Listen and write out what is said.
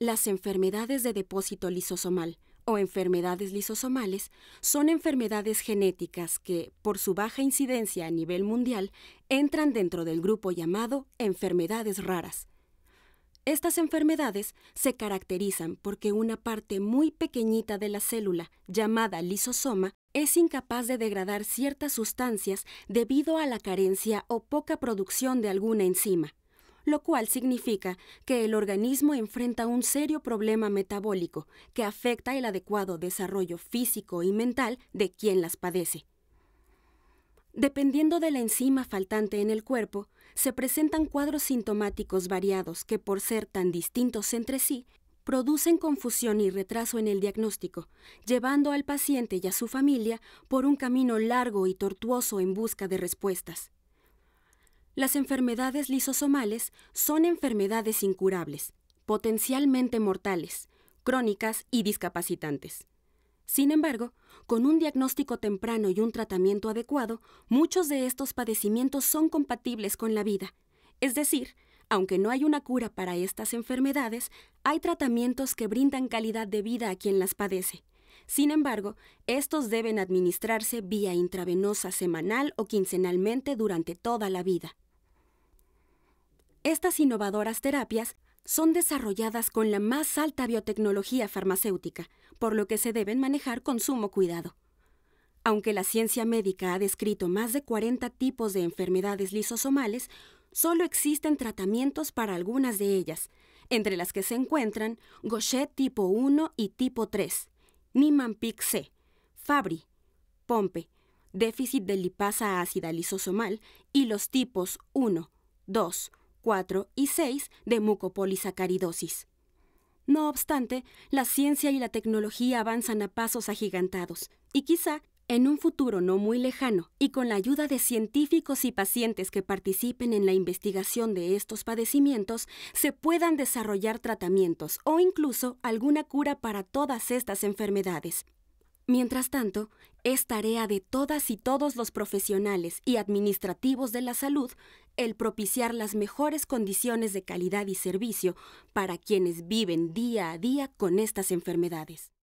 Las enfermedades de depósito lisosomal o enfermedades lisosomales son enfermedades genéticas que, por su baja incidencia a nivel mundial, entran dentro del grupo llamado enfermedades raras. Estas enfermedades se caracterizan porque una parte muy pequeñita de la célula, llamada lisosoma, es incapaz de degradar ciertas sustancias debido a la carencia o poca producción de alguna enzima lo cual significa que el organismo enfrenta un serio problema metabólico que afecta el adecuado desarrollo físico y mental de quien las padece. Dependiendo de la enzima faltante en el cuerpo, se presentan cuadros sintomáticos variados que por ser tan distintos entre sí, producen confusión y retraso en el diagnóstico, llevando al paciente y a su familia por un camino largo y tortuoso en busca de respuestas. Las enfermedades lisosomales son enfermedades incurables, potencialmente mortales, crónicas y discapacitantes. Sin embargo, con un diagnóstico temprano y un tratamiento adecuado, muchos de estos padecimientos son compatibles con la vida. Es decir, aunque no hay una cura para estas enfermedades, hay tratamientos que brindan calidad de vida a quien las padece. Sin embargo, estos deben administrarse vía intravenosa semanal o quincenalmente durante toda la vida. Estas innovadoras terapias son desarrolladas con la más alta biotecnología farmacéutica, por lo que se deben manejar con sumo cuidado. Aunque la ciencia médica ha descrito más de 40 tipos de enfermedades lisosomales, solo existen tratamientos para algunas de ellas, entre las que se encuentran Gaucher tipo 1 y tipo 3, Niemann-Pick C, Fabry, Pompe, déficit de lipasa ácida lisosomal y los tipos 1, 2, 4 y 6 de mucopolisacaridosis. No obstante, la ciencia y la tecnología avanzan a pasos agigantados, y quizá en un futuro no muy lejano, y con la ayuda de científicos y pacientes que participen en la investigación de estos padecimientos, se puedan desarrollar tratamientos o incluso alguna cura para todas estas enfermedades. Mientras tanto, es tarea de todas y todos los profesionales y administrativos de la salud el propiciar las mejores condiciones de calidad y servicio para quienes viven día a día con estas enfermedades.